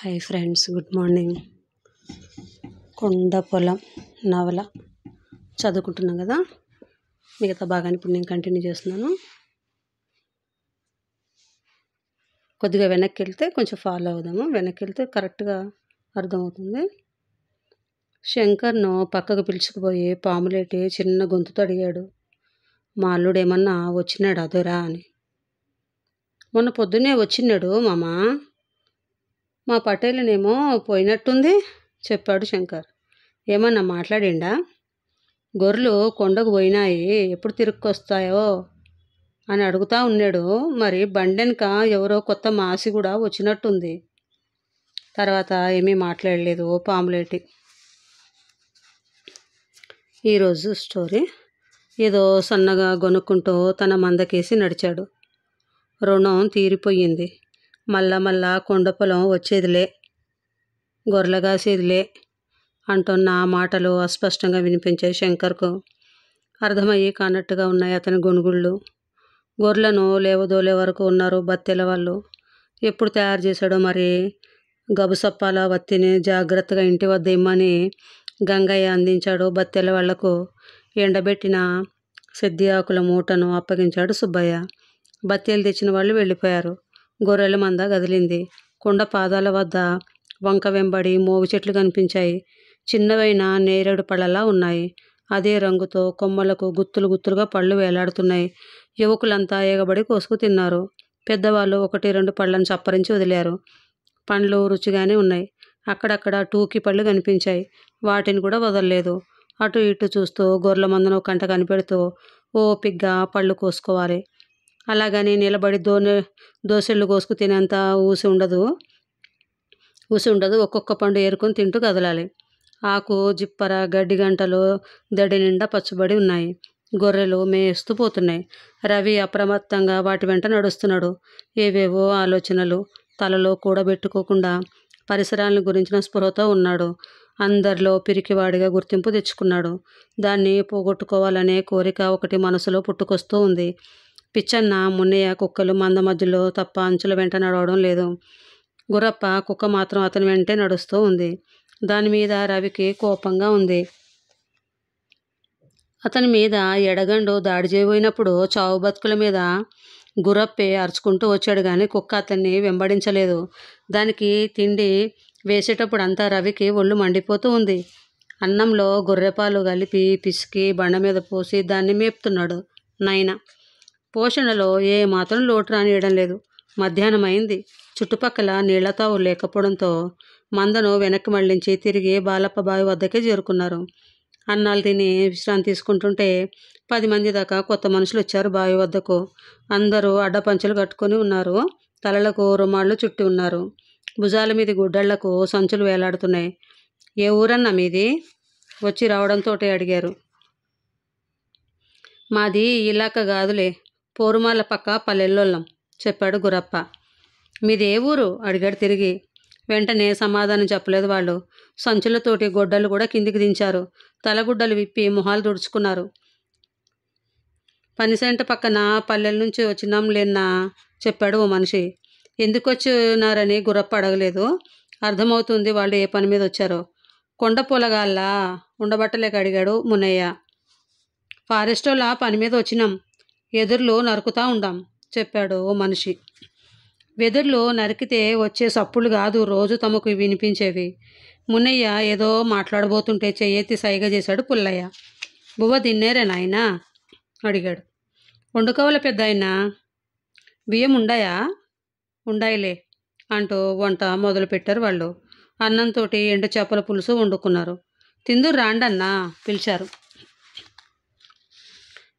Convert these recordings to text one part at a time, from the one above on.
hi friends good morning కొండ పొలం నవల చదువుకుంటున్నాం కదా మిగతా భాగాన్ని ఇప్పుడు నేను కంటిన్యూ చేస్తున్నాను కొద్దిగా వెనక్కి వెళ్తే కొంచెం ఫాలో అవుదాము వెనక్కి వెళ్తే కరెక్ట్గా అర్థమవుతుంది శంకర్ను పక్కకు పిలుచుకుపోయి పాములేటి చిన్న గొంతుతో అడిగాడు మా అల్లుడు ఏమన్నా వచ్చినాడు అదురా అని మొన్న పొద్దునే వచ్చినాడు మామ మా పటేలనేమో పోయినట్టుంది చెప్పాడు శంకర్ ఏమన్నా మాట్లాడిండా గొర్రెలు కొండకు పోయినాయి ఎప్పుడు తిరుక్కొస్తాయో అని అడుగుతా ఉన్నాడు మరి బండెనక ఎవరో కొత్త మాసి కూడా వచ్చినట్టుంది తర్వాత ఏమీ మాట్లాడలేదు పాములేటి ఈరోజు స్టోరీ ఏదో సన్నగా గొనుక్కుంటూ తన మందకేసి నడిచాడు రుణం తీరిపోయింది మళ్ళా మళ్ళా కొండ పొలం వచ్చేదిలే గొర్రెలగాసేదిలే అంటున్న ఆ మాటలు అస్పష్టంగా వినిపించాయి శంకర్కు అర్థమయ్యి కానట్టుగా ఉన్నాయి అతని గొనుగుళ్ళు గొర్రెలను లేవదోలే వరకు ఉన్నారు బత్తెల వాళ్ళు ఎప్పుడు తయారు చేశాడో మరి గబుసప్పాల వత్తిని జాగ్రత్తగా ఇంటి వద్ద ఇమ్మని గంగయ్య అందించాడు బత్తెల వాళ్లకు ఎండబెట్టిన సిద్ధి ఆకుల మూటను అప్పగించాడు సుబ్బయ్య బత్తెలు తెచ్చిన వాళ్ళు వెళ్ళిపోయారు గొర్రెల మంద కదిలింది కుండ పాదాల వద్ద వంక వెంబడి మోగు చెట్లు కనిపించాయి చిన్నవైన నేరేడు పళ్ళలా ఉన్నాయి అదే రంగుతో కొమ్మలకు గుత్తులు గుత్తులుగా పళ్ళు వేలాడుతున్నాయి యువకులంతా ఎగబడి కోసుకు తిన్నారు పెద్దవాళ్ళు ఒకటి రెండు పళ్ళను చప్పరించి వదిలారు పండ్లు రుచిగానే ఉన్నాయి అక్కడక్కడ టూకి పళ్ళు కనిపించాయి వాటిని కూడా వదలలేదు అటు ఇటు చూస్తూ గొర్రెల మందను కంట కనిపెడుతూ ఓపిగ్గా పళ్ళు కోసుకోవాలి అలాగని నిలబడి దోనె దోసెళ్ళు కోసుకు తినేంత ఊసి ఉండదు ఊసి ఉండదు ఒక్కొక్క పండు ఏరుకొని తింటూ కదలాలి ఆకు జిప్పర గడ్డి గంటలు దడి నిండా పచ్చబడి ఉన్నాయి గొర్రెలు మేస్తూ పోతున్నాయి రవి అప్రమత్తంగా వాటి వెంట నడుస్తున్నాడు ఏవేవో ఆలోచనలు తలలో కూడబెట్టుకోకుండా పరిసరాలను గురించిన స్పృహతో ఉన్నాడు అందరిలో పిరికివాడిగా గుర్తింపు తెచ్చుకున్నాడు దాన్ని పోగొట్టుకోవాలనే కోరిక ఒకటి మనసులో పుట్టుకొస్తూ ఉంది పిచ్చన్న మున్నయ్య కుక్కలు మంద మధ్యలో తప్ప అంచుల వెంట నడవడం లేదు గురప్ప కుక్క మాత్రం అతని వెంటే నడుస్తూ ఉంది దాని మీద రవికి కోపంగా ఉంది అతని మీద ఎడగండు దాడి చేయబోయినప్పుడు చావు బతుకుల మీద గురప్పే అరుచుకుంటూ వచ్చాడు కానీ కుక్క అతన్ని వెంబడించలేదు దానికి తిండి వేసేటప్పుడు అంతా రవికి ఒళ్ళు మండిపోతూ ఉంది అన్నంలో గొర్రెపాలు కలిపి పిసికి బండ మీద పోసి దాన్ని మేపుతున్నాడు నైనా పోషణలో ఏమాత్రం లోటు రానియడం లేదు మధ్యాహ్నం అయింది చుట్టుపక్కల నీళ్లతావు లేకపోవడంతో మందను వెనక్కి మళ్లించి తిరిగి బాలప్ప బావి వద్దకే చేరుకున్నారు అన్నాలు తిని విశ్రాంతి తీసుకుంటుంటే పది మంది దాకా కొత్త మనుషులు వచ్చారు బావి వద్దకు అందరూ అడ్డపంచలు కట్టుకొని ఉన్నారు తలలకు రుమాళ్ళు చుట్టి ఉన్నారు భుజాల మీద గుడ్డళ్లకు సంచులు వేలాడుతున్నాయి ఏ ఊరన్నా మీది వచ్చి రావడంతో అడిగారు మాది ఇలాక గాదులే పోరుమాల పక్క పల్లెల్లోళ్ళం చెప్పాడు గురప్ప మీది ఏ ఊరు అడిగాడు తిరిగి వెంటనే సమాధానం చెప్పలేదు వాళ్ళు సంచులతోటి గొడ్డలు కూడా కిందికి దించారు తలగుడ్డలు విప్పి మొహాలు తుడుచుకున్నారు పనిసెంట పక్కన పల్లెల నుంచి వచ్చినాం లేన్నా చెప్పాడు ఓ మనిషి ఎందుకు వచ్చినారని గురప్ప అడగలేదు అర్థమవుతుంది వాళ్ళు ఏ పని మీద వచ్చారో కొండ పొలగాల్లా ఉండబట్టలేక అడిగాడు ఫారెస్ట్ ఫారెస్టోలా పని మీద వచ్చినాం ఎదుర్లు నరుకుతా ఉందాం చెప్పాడు ఓ మనిషి వెదుర్లు నరికితే వచ్చే సప్పులు కాదు రోజు తమకు వినిపించేవి మున్నయ్య ఏదో మాట్లాడబోతుంటే చెయ్యెత్తి సైగ చేశాడు పుల్లయ్య బువ్వ తిన్నేరే నాయనా అడిగాడు వండుకోవాల పెద్ద ఆయన బియ్యం ఉండాయా ఉండాయిలే అంటూ వంట మొదలుపెట్టారు వాళ్ళు అన్నంతో ఎండు చేపల పులుసు వండుకున్నారు తిందు రాండన్నా పిలిచారు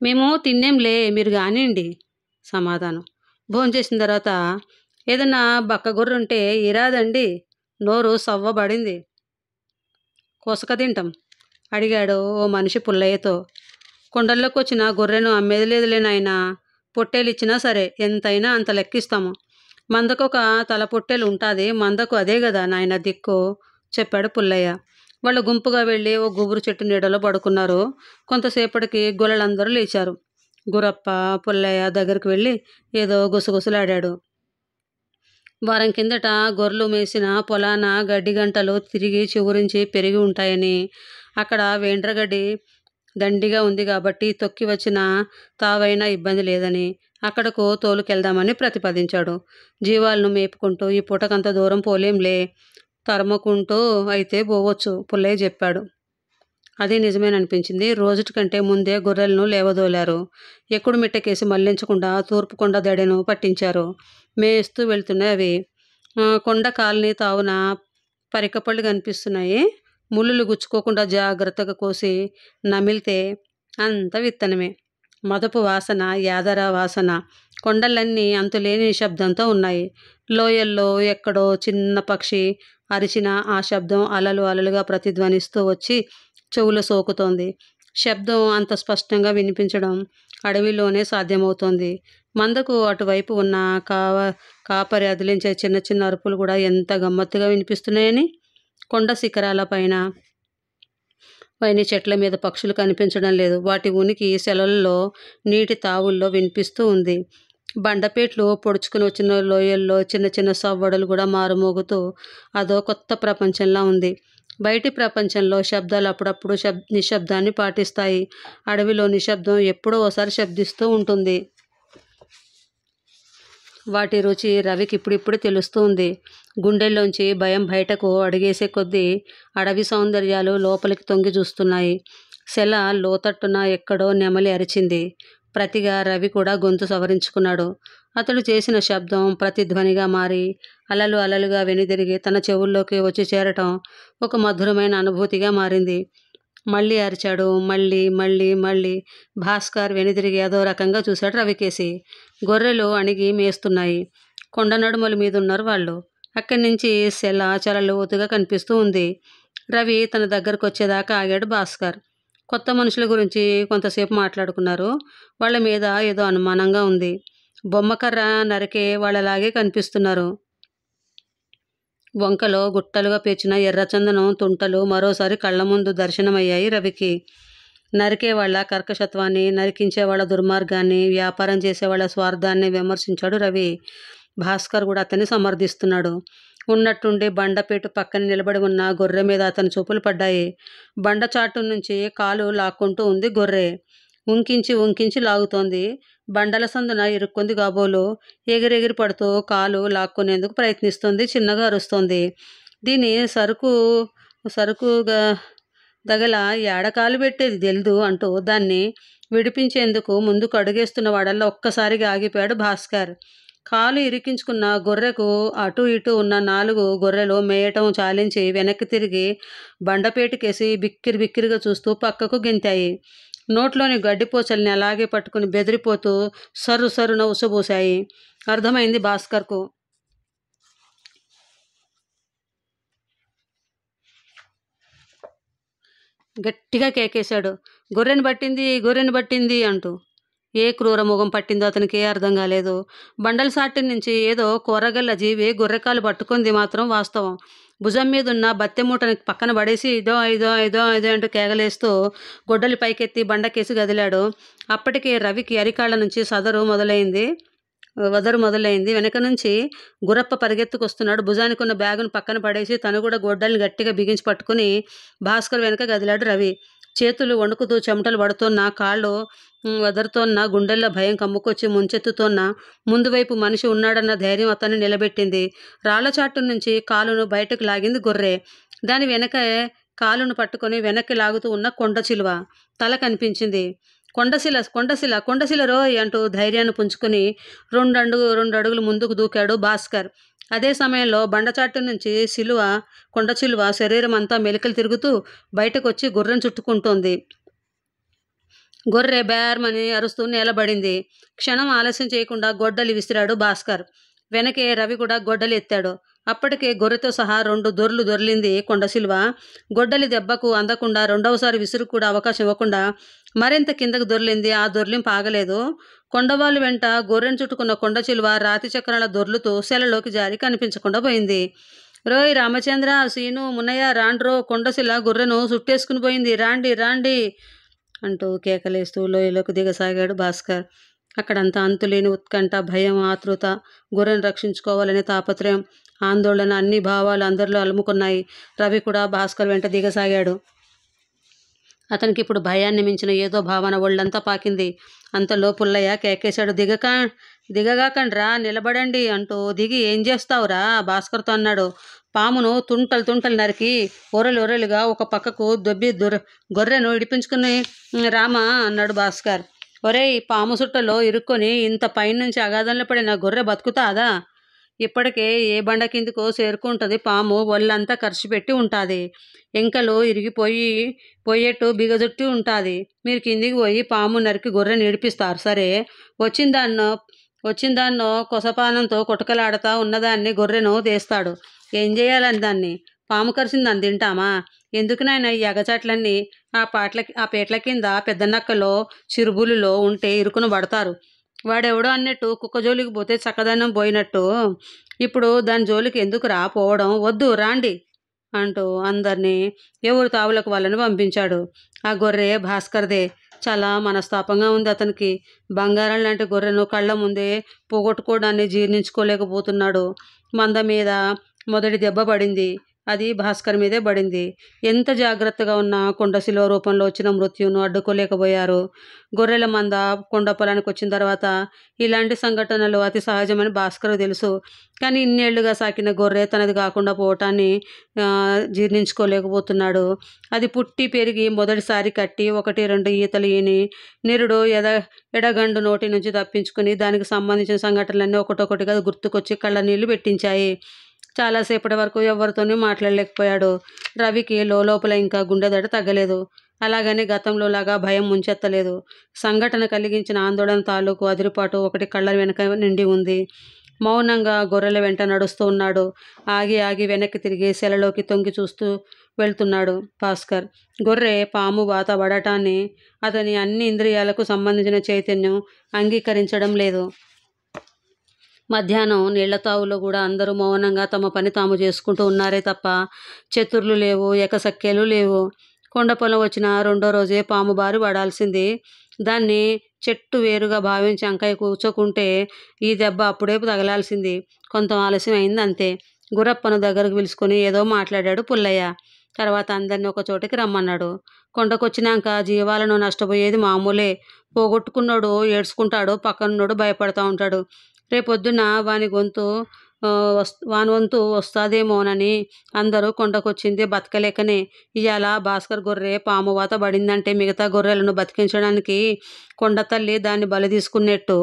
మేము తినేంలే మీరు కానివ్వండి సమాధానం భోంచేసిన తర్వాత ఏదన్నా గొర్రె ఉంటే ఇరాదండి నోరు సవ్వబడింది కోసక తింటాం అడిగాడు ఓ మనిషి పుల్లయ్యతో కొండల్లోకి వచ్చిన గొర్రెను అమ్మేది లేదులే నాయనా పొట్టేలు ఇచ్చినా సరే ఎంతైనా అంత లెక్కిస్తాము మందకు ఒక తల పొట్టేలు ఉంటుంది మందకు అదే కదా నాయన దిక్కు చెప్పాడు పుల్లయ్య వాళ్ళు గుంపుగా వెళ్ళి ఓ గుబురు చెట్టు నీడలో పడుకున్నారు కొంతసేపటికి గులలందరూ లేచారు గురప్ప పుల్లయ్య దగ్గరికి వెళ్ళి ఏదో గుసగుసలాడాడు వారం కిందట గొర్రెలు మేసిన పొలాన గడ్డి గంటలు తిరిగి చివరించి పెరిగి ఉంటాయని అక్కడ వేండ్రగడ్డి దండిగా ఉంది కాబట్టి తొక్కి వచ్చిన తావైనా ఇబ్బంది లేదని అక్కడకు తోలుకెళ్దామని ప్రతిపాదించాడు జీవాలను మేపుకుంటూ ఈ పూటకంత దూరం పోలేంలే తరుముకుంటూ అయితే పోవచ్చు పుల్లయ్య చెప్పాడు అది నిజమేననిపించింది రోజుటి కంటే ముందే గొర్రెలను లేవదోలారు ఎక్కుడు మిట్టకేసి మళ్లించకుండా తూర్పుకొండ దడెను పట్టించారు మేస్తూ వెళ్తున్నాయి అవి కొండ కాలనీ తావున పరికపళ్ళు కనిపిస్తున్నాయి ముళ్ళులు గుచ్చుకోకుండా జాగ్రత్తగా కోసి నమిలితే అంత విత్తనమే మదపు వాసన యాదర వాసన కొండలన్నీ అంతులేని శబ్దంతో ఉన్నాయి లోయల్లో ఎక్కడో చిన్న పక్షి అరిచిన ఆ శబ్దం అలలు అలలుగా ప్రతిధ్వనిస్తూ వచ్చి చెవుల సోకుతోంది శబ్దం అంత స్పష్టంగా వినిపించడం అడవిలోనే సాధ్యమవుతోంది మందకు అటువైపు ఉన్న కావ కాపరి అదిలించే చిన్న చిన్న అరుపులు కూడా ఎంత గమ్మత్తుగా వినిపిస్తున్నాయని కొండ శిఖరాల పైన పైన చెట్ల మీద పక్షులు కనిపించడం లేదు వాటి ఉనికి సెలవుల్లో నీటి తావుల్లో వినిపిస్తూ ఉంది బండపేట్లు పొడుచుకుని వచ్చిన లోయల్లో చిన్న చిన్న సవ్వడలు కూడా మారుమోగుతూ అదో కొత్త ప్రపంచంలా ఉంది బయటి ప్రపంచంలో శబ్దాలు అప్పుడప్పుడు శబ్ నిశ్శబ్దాన్ని పాటిస్తాయి అడవిలో నిశ్శబ్దం ఎప్పుడో ఒకసారి శబ్దిస్తూ ఉంటుంది వాటి రుచి రవికి ఇప్పుడిప్పుడు తెలుస్తూ ఉంది గుండెల్లోంచి భయం బయటకు అడిగేసే కొద్దీ అడవి సౌందర్యాలు లోపలికి తొంగి చూస్తున్నాయి సెల లోతట్టున ఎక్కడో నెమలి అరిచింది ప్రతిగా రవి కూడా గొంతు సవరించుకున్నాడు అతడు చేసిన శబ్దం ప్రతిధ్వనిగా మారి అలలు అలలుగా వెనుదిరిగి తన చెవుల్లోకి వచ్చి చేరటం ఒక మధురమైన అనుభూతిగా మారింది మళ్ళీ అరిచాడు మళ్ళీ మళ్ళీ మళ్ళీ భాస్కర్ వెనుదిరిగి అదో రకంగా చూశాడు రవికేసి గొర్రెలు అణిగి మేస్తున్నాయి కొండ నడుమల మీద ఉన్నారు వాళ్ళు అక్కడి నుంచి సెల చలలు ఒతుగా కనిపిస్తూ ఉంది రవి తన దగ్గరకు వచ్చేదాకా ఆగాడు భాస్కర్ కొత్త మనుషుల గురించి కొంతసేపు మాట్లాడుకున్నారు వాళ్ళ మీద ఏదో అనుమానంగా ఉంది బొమ్మకర్ర నరికే వాళ్ళలాగే కనిపిస్తున్నారు వంకలో గుట్టలుగా పేర్చిన ఎర్రచందనం తుంటలు మరోసారి కళ్ళ ముందు దర్శనమయ్యాయి రవికి నరికే వాళ్ళ కర్కశత్వాన్ని నరికించే వాళ్ళ దుర్మార్గాన్ని వ్యాపారం చేసే వాళ్ళ స్వార్థాన్ని విమర్శించాడు రవి భాస్కర్ కూడా అతన్ని సమర్థిస్తున్నాడు ఉన్నట్టుండి బండపేటు పక్కన నిలబడి ఉన్న గొర్రె మీద అతని చూపులు పడ్డాయి బండ చాటు నుంచి కాలు లాక్కుంటూ ఉంది గొర్రె ఉంకించి ఉంకించి లాగుతోంది బండల సందున ఇరుక్కుంది కాబోలు ఎగిరెగిరి పడుతూ కాలు లాక్కునేందుకు ప్రయత్నిస్తుంది చిన్నగా అరుస్తుంది దీని సరుకు సరుకుగా దగల ఏడకాలు పెట్టేది తెలుదు అంటూ దాన్ని విడిపించేందుకు ముందుకు అడుగేస్తున్న వాడల్లో ఒక్కసారిగా ఆగిపోయాడు భాస్కర్ కాలు ఇరికించుకున్న గొర్రెకు అటు ఇటు ఉన్న నాలుగు గొర్రెలు మేయటం చాలించి వెనక్కి తిరిగి బండపేటికేసి బిక్కిరి బిక్కిరిగా చూస్తూ పక్కకు గెంతాయి నోట్లోని గడ్డిపోచల్ని అలాగే పట్టుకుని బెదిరిపోతూ సర్రు సర్రున ఉసబూశాయి అర్థమైంది భాస్కర్కు గట్టిగా కేకేశాడు గొర్రెని పట్టింది గొర్రెని పట్టింది అంటూ ఏ క్రూర ముఖం పట్టిందో అతనికి ఏ అర్థం కాలేదు బండల సాటి నుంచి ఏదో కూరగల్ల జీవి గుర్రెకాలు పట్టుకుంది మాత్రం వాస్తవం భుజం మీద ఉన్న బత్తెమూటని పక్కన పడేసి ఇదో ఐదో ఐదో ఐదో అంటూ కేగలేస్తూ గొడ్డలి పైకెత్తి బండకేసి గదిలాడు అప్పటికే రవికి అరికాళ్ళ నుంచి సదరు మొదలైంది వదరు మొదలైంది వెనక నుంచి గురప్ప పరిగెత్తుకొస్తున్నాడు భుజానికి ఉన్న బ్యాగును పక్కన పడేసి తను కూడా గొడ్డల్ని గట్టిగా బిగించి పట్టుకుని భాస్కర్ వెనక గదిలాడు రవి చేతులు వణుకుతూ చెమటలు పడుతున్న కాళ్ళు వదరుతోన్న గుండెల్లో భయం కమ్ముకొచ్చి ముంచెత్తుతోన్న ముందువైపు మనిషి ఉన్నాడన్న ధైర్యం అతన్ని నిలబెట్టింది రాళ్లచాటు నుంచి కాలును బయటకు లాగింది గొర్రె దాని వెనక కాలును పట్టుకొని వెనక్కి లాగుతూ ఉన్న కొండ చిలువ తల కనిపించింది కొండశిల కొండశిల కొండశిల రోయ్ అంటూ ధైర్యాన్ని పుంజుకుని రెండు అడుగు రెండు అడుగులు ముందుకు దూకాడు భాస్కర్ అదే సమయంలో బండచాటు నుంచి శిలువ కొండ చిలువ శరీరం అంతా మెలికలు తిరుగుతూ బయటకు వచ్చి గుర్రం చుట్టుకుంటోంది గొర్రె బేర్మని అరుస్తూ నిలబడింది క్షణం ఆలస్యం చేయకుండా గొడ్డలి విసిరాడు భాస్కర్ వెనకే రవి కూడా గొడ్డలి ఎత్తాడు అప్పటికే గొర్రెతో సహా రెండు దొర్లు దొర్లింది కొండశిల్వ గొడ్డలి దెబ్బకు అందకుండా రెండవసారి విసురు కూడా అవకాశం ఇవ్వకుండా మరింత కిందకు దొర్లింది ఆ దొర్లింపు ఆగలేదు కొండవాళ్ళు వెంట గొర్రెను చుట్టుకున్న కొండచిలువ రాతి చక్రాల దొర్లుతూ సెలలోకి జారి కనిపించకుండా పోయింది రోయ్ రామచంద్ర సీను మున్నయ్య రాండ్రో కొండశిల గొర్రెను సుట్టేసుకుని పోయింది రాండి రాండి అంటూ కేకలేస్తూ లోయలోకి దిగసాగాడు భాస్కర్ అక్కడంతా అంతులేని ఉత్కంఠ భయం ఆతృత గొర్రెను రక్షించుకోవాలనే తాపత్రయం ఆందోళన అన్ని భావాలు అందరిలో అలుముకున్నాయి రవి కూడా భాస్కర్ వెంట దిగసాగాడు అతనికి ఇప్పుడు భయాన్ని మించిన ఏదో భావన ఒళ్ళంతా పాకింది అంతలో పుల్లయ్య కేకేశాడు దిగక దిగగాకండి రా నిలబడండి అంటూ దిగి ఏం చేస్తావురా భాస్కర్తో అన్నాడు పామును తుంటలు తుంటలు నరికి ఒరలు ఒరలుగా ఒక పక్కకు దొబ్బి దొర గొర్రెను ఇడిపించుకుని రామా అన్నాడు భాస్కర్ ఒరే పాము సుట్టలో ఇరుక్కొని ఇంత పైనుంచి అగాధంలో పడిన గొర్రె బతుకుతాదా ఇప్పటికే ఏ బండ కిందకో చేరుకుంటుంది పాము ఒళ్ళంతా ఖర్చు పెట్టి ఉంటుంది ఎంకలు ఇరిగిపోయి పోయేట్టు బిగజుట్టి ఉంటుంది మీరు కిందికి పోయి పాము నరికి గొర్రె ఏడిపిస్తారు సరే వచ్చిన దాన్నో వచ్చిన దాన్నో కొసపానంతో కొటకలాడుతా ఉన్నదాన్ని గొర్రెను తీస్తాడు ఏం చేయాలని దాన్ని పాము కరిసింది అని తింటామా ఎందుకు నాయన ఈ ఎగచాట్లన్నీ ఆ పాటల ఆ పీటల కింద పెద్ద నక్కలో చిరుబులులో ఉంటే ఇరుకును పడతారు వాడెవడో అన్నట్టు కుక్క జోలికి పోతే చక్కదనం పోయినట్టు ఇప్పుడు దాని జోలికి ఎందుకు రాపోవడం పోవడం వద్దు రాండి అంటూ అందరినీ ఎవరు తావులకు వాళ్ళని పంపించాడు ఆ గొర్రె భాస్కర్దే చాలా మనస్తాపంగా ఉంది అతనికి బంగారం లాంటి గొర్రెను కళ్ళ ముందే పోగొట్టుకోవడాన్ని జీర్ణించుకోలేకపోతున్నాడు మంద మీద మొదటి దెబ్బ పడింది అది భాస్కర్ మీదే పడింది ఎంత జాగ్రత్తగా ఉన్నా కొండశిలో రూపంలో వచ్చిన మృత్యును అడ్డుకోలేకపోయారు గొర్రెల మంద కొండ పొలానికి వచ్చిన తర్వాత ఇలాంటి సంఘటనలు అతి సహజమని భాస్కర్ తెలుసు కానీ ఇన్నేళ్లుగా సాకిన గొర్రె తనది కాకుండా పోవటాన్ని జీర్ణించుకోలేకపోతున్నాడు అది పుట్టి పెరిగి మొదటిసారి కట్టి ఒకటి రెండు ఈతలు ఈని నిరుడు ఎద ఎడగండు నోటి నుంచి తప్పించుకుని దానికి సంబంధించిన సంఘటనలన్నీ ఒకటొకటిగా గుర్తుకొచ్చి కళ్ళ నీళ్లు పెట్టించాయి చాలాసేపటి వరకు ఎవరితోనూ మాట్లాడలేకపోయాడు రవికి లోపల ఇంకా గుండెదడ తగ్గలేదు అలాగని లాగా భయం ముంచెత్తలేదు సంఘటన కలిగించిన ఆందోళన తాలూకు అదిరిపాటు ఒకటి కళ్ళ వెనుక నిండి ఉంది మౌనంగా గొర్రెల వెంట నడుస్తూ ఉన్నాడు ఆగి ఆగి వెనక్కి తిరిగి సెలలోకి తొంగి చూస్తూ వెళ్తున్నాడు భాస్కర్ గొర్రె పాము బాత పడటాన్ని అతని అన్ని ఇంద్రియాలకు సంబంధించిన చైతన్యం అంగీకరించడం లేదు మధ్యాహ్నం నీళ్ల తావులో కూడా అందరూ మౌనంగా తమ పని తాము చేసుకుంటూ ఉన్నారే తప్ప చతుర్లు లేవు ఎకసక్కెలు లేవు కొండ పొలం వచ్చిన రెండో రోజే పాము బారి పడాల్సింది దాన్ని చెట్టు వేరుగా భావించి అంకాయ కూర్చోకుంటే ఈ దెబ్బ అప్పుడే తగలాల్సింది కొంత ఆలస్యం అయింది అంతే గురప్పను దగ్గరకు పిలుచుకొని ఏదో మాట్లాడాడు పుల్లయ్య తర్వాత అందరిని ఒక చోటికి రమ్మన్నాడు కొండకొచ్చినాక జీవాలను నష్టపోయేది మామూలే పోగొట్టుకున్నాడు ఏడ్చుకుంటాడు పక్కనున్నాడు భయపడతా ఉంటాడు రేపొద్దున వాని గొంతు వాని వంతు వస్తుందేమోనని అందరూ కొండకొచ్చింది బతకలేకనే ఇవాళ భాస్కర్ గొర్రె పామువాత పడిందంటే మిగతా గొర్రెలను బతికించడానికి కొండ తల్లి దాన్ని బలి తీసుకున్నట్టు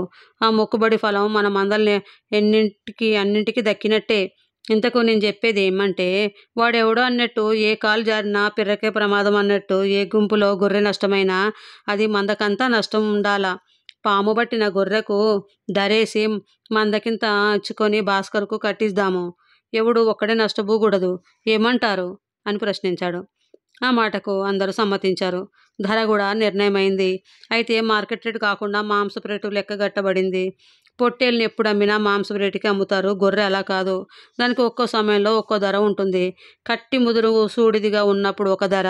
ఆ మొక్కుబడి ఫలం మన మందల్ని ఎన్నింటికి అన్నింటికి దక్కినట్టే ఇంతకు నేను చెప్పేది ఏమంటే వాడెవడో అన్నట్టు ఏ కాలు జారినా పిర్రకే ప్రమాదం అన్నట్టు ఏ గుంపులో గొర్రె నష్టమైనా అది మందకంతా నష్టం ఉండాలా పాము పట్టిన గొర్రెకు ధరేసి మందకింత ఇచ్చుకొని భాస్కర్కు కట్టిద్దాము ఎవడు ఒక్కడే నష్టపోకూడదు ఏమంటారు అని ప్రశ్నించాడు ఆ మాటకు అందరూ సమ్మతించారు ధర కూడా నిర్ణయమైంది అయితే మార్కెట్ రేటు కాకుండా మాంసపు రేటు గట్టబడింది పొట్టేల్ని ఎప్పుడు అమ్మినా మాంసం రేటుకి అమ్ముతారు గొర్రె అలా కాదు దానికి ఒక్కో సమయంలో ఒక్కో ధర ఉంటుంది కట్టి ముదురు సూడిదిగా ఉన్నప్పుడు ఒక ధర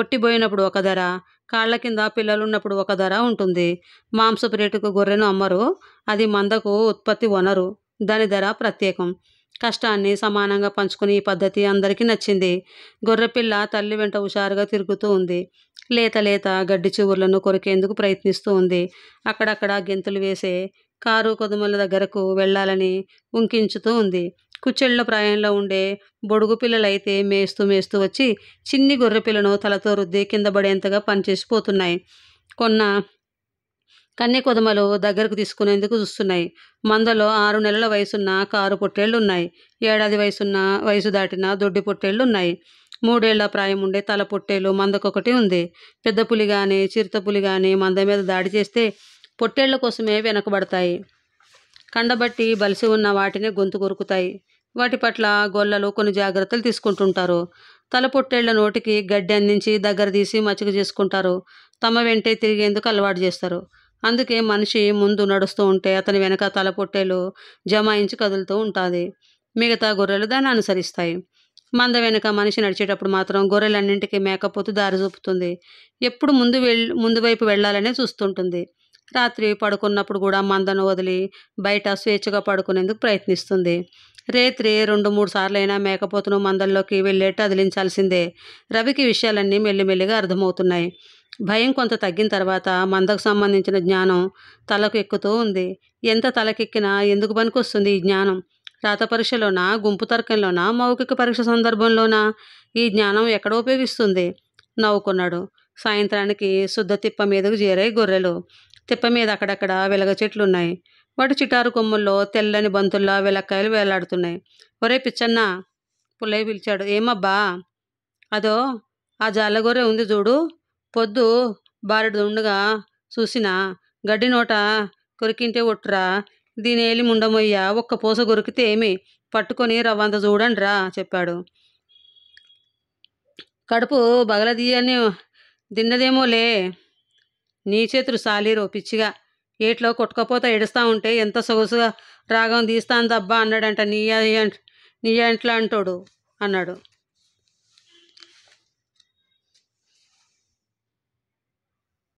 ఒట్టిపోయినప్పుడు ఒక ధర కాళ్ళ కింద పిల్లలున్నప్పుడు ఒక ధర ఉంటుంది మాంసపు రేటుకు గొర్రెను అమ్మరు అది మందకు ఉత్పత్తి వనరు దాని ధర ప్రత్యేకం కష్టాన్ని సమానంగా పంచుకుని ఈ పద్ధతి అందరికీ నచ్చింది గొర్రెపిల్ల తల్లి వెంట హుషారుగా తిరుగుతూ ఉంది లేత లేత గడ్డి చివుర్లను కొరికేందుకు ప్రయత్నిస్తూ ఉంది అక్కడక్కడ గెంతులు వేసే కారు కొదుమల దగ్గరకు వెళ్ళాలని ఉంకించుతూ ఉంది కుచ్చెళ్ళ ప్రాయంలో ఉండే బొడుగు పిల్లలైతే మేస్తూ మేస్తూ వచ్చి చిన్ని గొర్రె పిల్లను తలతో రుద్ది కింద పడేంతగా పనిచేసిపోతున్నాయి కొన్న కన్నె కొదమలు దగ్గరకు తీసుకునేందుకు చూస్తున్నాయి మందలో ఆరు నెలల వయసున్న కారు పొట్టేళ్ళు ఉన్నాయి ఏడాది వయసున్న వయసు దాటిన దొడ్డి పొట్టేళ్ళు ఉన్నాయి మూడేళ్ల ప్రాయం ఉండే తల పొట్టేలు మందకొకటి ఉంది పెద్ద పులి కానీ చిరుత పులి కానీ మంద మీద దాడి చేస్తే పొట్టేళ్ల కోసమే వెనకబడతాయి కండబట్టి బలిసి ఉన్న వాటిని గొంతు కొరుకుతాయి వాటి పట్ల గొల్లలు కొన్ని జాగ్రత్తలు తీసుకుంటుంటారు పొట్టేళ్ల నోటికి గడ్డి అందించి దగ్గర తీసి మచ్చిక చేసుకుంటారు తమ వెంటే తిరిగేందుకు అలవాటు చేస్తారు అందుకే మనిషి ముందు నడుస్తూ ఉంటే అతని వెనక పొట్టేలు జమాయించి కదులుతూ ఉంటుంది మిగతా గొర్రెలు దాన్ని అనుసరిస్తాయి మంద వెనుక మనిషి నడిచేటప్పుడు మాత్రం గొర్రెలన్నింటికి మేకపోతూ దారి చూపుతుంది ఎప్పుడు ముందు వెళ్ ముందు వైపు వెళ్ళాలనే చూస్తుంటుంది రాత్రి పడుకున్నప్పుడు కూడా మందను వదిలి బయట స్వేచ్ఛగా పడుకునేందుకు ప్రయత్నిస్తుంది రేత్రి రెండు మూడు సార్లైనా మేకపోతును మందల్లోకి వెళ్ళేట్టు అదిలించాల్సిందే రవికి విషయాలన్నీ మెల్లిమెల్లిగా అర్థమవుతున్నాయి భయం కొంత తగ్గిన తర్వాత మందకు సంబంధించిన జ్ఞానం తలకు ఎక్కుతూ ఉంది ఎంత తలకెక్కినా ఎందుకు పనికొస్తుంది ఈ జ్ఞానం రాత పరీక్షలోనా గుంపు తర్కంలోనా మౌఖిక పరీక్ష సందర్భంలోనా ఈ జ్ఞానం ఎక్కడ ఉపయోగిస్తుంది నవ్వుకున్నాడు సాయంత్రానికి శుద్ధ తిప్ప మీదకు చేరాయి గొర్రెలు తిప్ప మీద అక్కడక్కడ వెలగ చెట్లున్నాయి వాటి చిటారు కొమ్ముల్లో తెల్లని బంతుల్లా వెలక్కాయలు వేలాడుతున్నాయి ఒరే పిచ్చన్న పుల్లయ్య పిలిచాడు ఏమబ్బా అదో ఆ జాలగొర్రె ఉంది చూడు పొద్దు బారెడు ఉండగా చూసినా గడ్డి నోట కొరికింటే ఒట్టురా దీని ఏలి ఒక్క పూస కొరికితే ఏమి పట్టుకొని రవ్వంత చూడండిరా చెప్పాడు కడుపు బగలదీయని దిన్నదేమోలే నీ చేతులు సాలీరో పిచ్చిగా ఏట్లో కొట్టుకపోతే ఎడుస్తూ ఉంటే ఎంత సొగసుగా రాగం తీస్తాను దబ్బా అన్నాడంట నీ నీ అంట్లో అంటాడు అన్నాడు